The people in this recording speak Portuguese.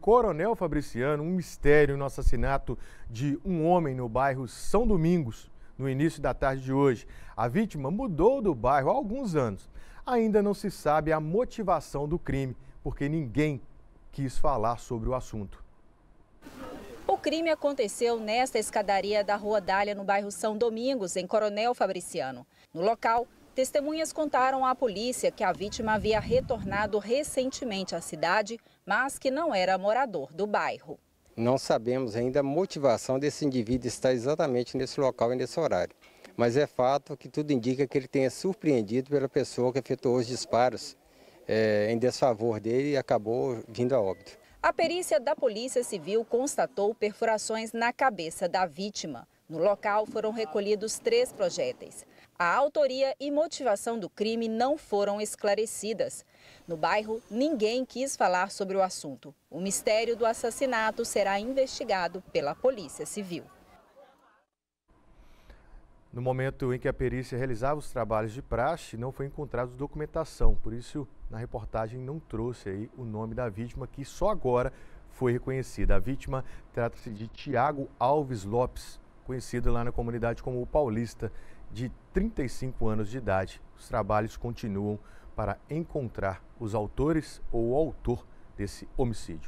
Coronel Fabriciano, um mistério no assassinato de um homem no bairro São Domingos, no início da tarde de hoje. A vítima mudou do bairro há alguns anos. Ainda não se sabe a motivação do crime, porque ninguém quis falar sobre o assunto. O crime aconteceu nesta escadaria da Rua Dália, no bairro São Domingos, em Coronel Fabriciano. No local, Testemunhas contaram à polícia que a vítima havia retornado recentemente à cidade, mas que não era morador do bairro. Não sabemos ainda a motivação desse indivíduo estar exatamente nesse local e nesse horário. Mas é fato que tudo indica que ele tenha surpreendido pela pessoa que efetuou os disparos é, em desfavor dele e acabou vindo a óbito. A perícia da Polícia Civil constatou perfurações na cabeça da vítima. No local foram recolhidos três projéteis. A autoria e motivação do crime não foram esclarecidas. No bairro, ninguém quis falar sobre o assunto. O mistério do assassinato será investigado pela Polícia Civil. No momento em que a perícia realizava os trabalhos de praxe, não foi encontrada documentação, por isso na reportagem não trouxe aí o nome da vítima, que só agora foi reconhecida. A vítima trata-se de Tiago Alves Lopes, conhecido lá na comunidade como o Paulista, de 35 anos de idade. Os trabalhos continuam para encontrar os autores ou o autor desse homicídio.